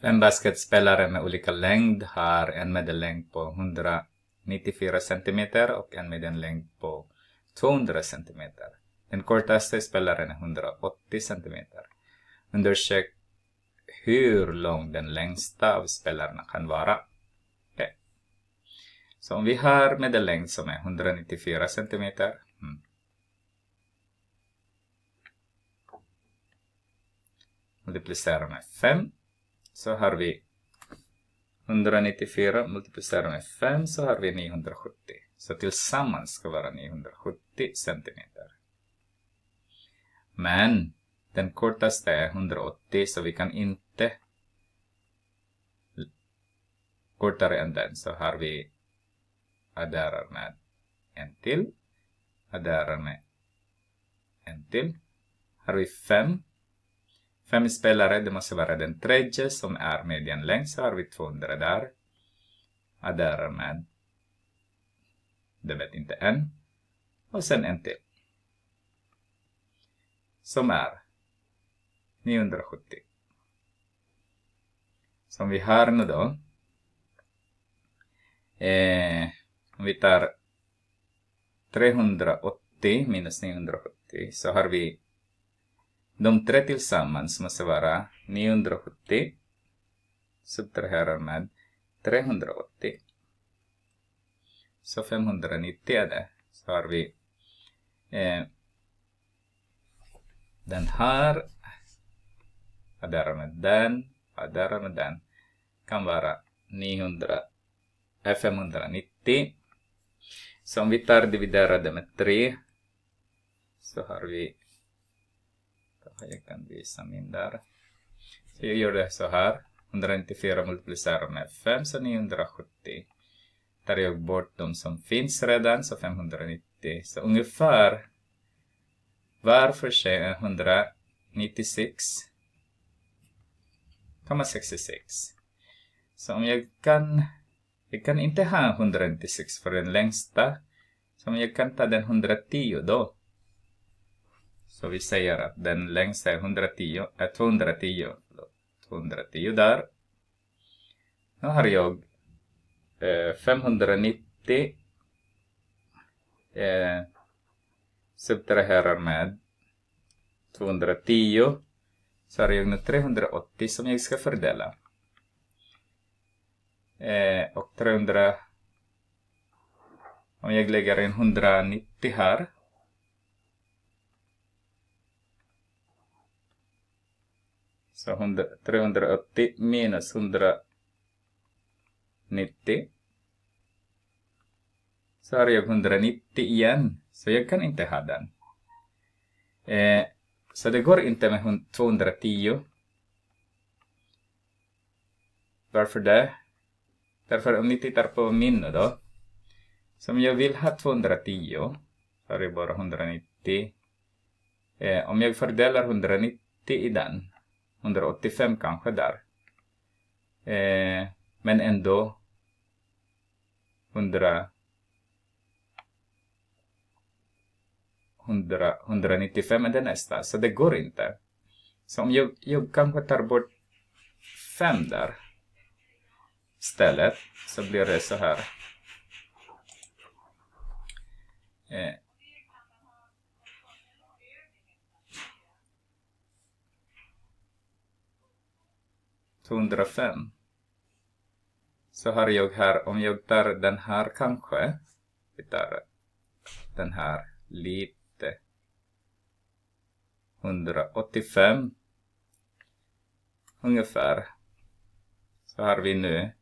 Fem basketspelare med olika längd har en medellängd på 194 cm och en medellängd på 200 cm. Den kortaste spelaren är 180 cm. Undersök hur lång den längsta av spelarna kan vara. Okay. Så om vi har medellängd som är 194 cm. Hmm. Multiplicera med 5 så har vi 194 multiplicerat med 5 så har vi 970. Så tillsammans ska vara 970 cm. Men den kortaste är 180 så vi kan inte kortare än den så har vi adderar med en till, adderar med en till. Har vi 5 Fem spelare, det måste vara den tredje som är medien längst. Så har vi 200 där. Och därmed, det vet inte än. Och sen en till. Som är 970. Som vi har nu då. Eh, om vi tar 380 minus 970 så har vi de tre tillsammans måste vara 970 subtraherar med 380. Så 590 är det. Så har vi eh, den här, adderar med den, adderar med den. Kan vara 900, eh, 590. Så om vi tar dividerade med 3 så har vi jag kan visa min där. Så jag det så här. 194 multiplicerar med 5 så 970. Tar jag bort de som finns redan så 590. Så ungefär var för sig är 66. Så om jag kan, jag kan inte ha 196 för den längsta. Så om jag kan ta den 110 då. Så vi säger att den längsta är 110, äh, 210. Förlåt, 210 där. Nu har jag eh, 590 eh, subtraherar med 210. Så har jag nu 380 som jag ska fördela. Eh, och 300 om jag lägger in 190 här Så 100, 380 minus 190. Så har jag 190 igen. Så jag kan inte ha den. Eh, så det går inte med 210. Varför det? Därför om ni tittar på min nu då. Som jag vill ha 210. Så har jag bara 190. Eh, om jag fördelar 190 i den 185 kanske där. Eh, men ändå 100, 100, 195 är det nästa, så det går inte. Så om jag, jag kanske tar bort 5 där istället, så blir det så här. Eh, 205 Så har jag här, om jag tar den här kanske. Vi tar den här lite. 185. Ungefär. Så har vi nu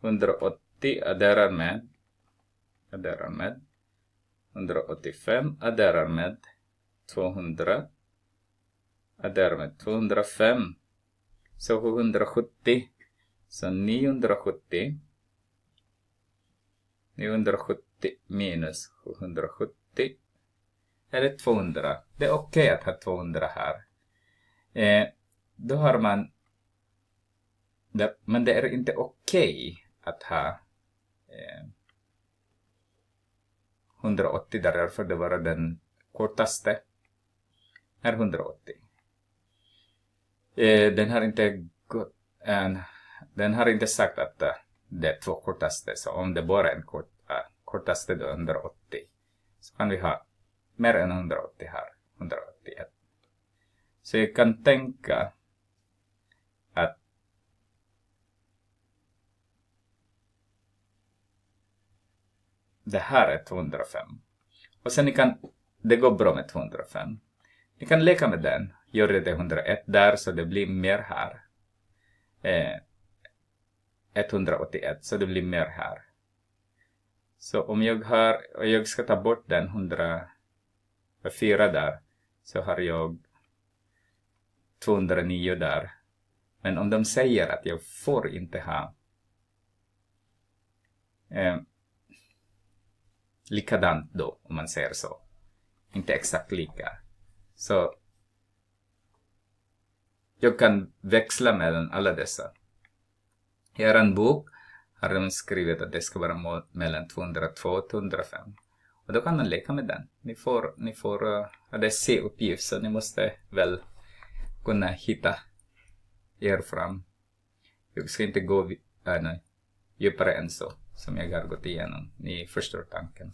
180 adderar med. Adderar med. 185 adderar med 200. Adderar med 205. Så 770. Så 970. 970 minus 770. Eller 200. Det är okej okay att ha 200 här. Eh, då har man... Det, men det är inte okej okay att ha eh, 180 därför det var den kortaste. är 180. Eh, den har inte gått en, den har inte sagt att eh, det är två kortaste, så om det bara är en kort, uh, kortaste då 180 så kan vi ha mer än 180 här, 181. Så jag kan tänka att det här är 205. Och sen ni kan, det går bra med 205. Ni kan leka med den. Gör det 101 där så det blir mer här. Eh, 181 så det blir mer här. Så om jag har, och jag ska ta bort den 104 där så har jag 209 där. Men om de säger att jag får inte ha eh, likadant då, om man säger så. Inte exakt lika. Så jag kan växla mellan alla dessa. I er bok har de skrivit att det ska vara mellan 202 och 205. Och då kan man leka med den. Ni får, ni får uh, det är C-uppgift så ni måste väl kunna hitta er fram. Jag ska inte gå äh, nej, djupare än så som jag har gått igenom. Ni förstår tanken.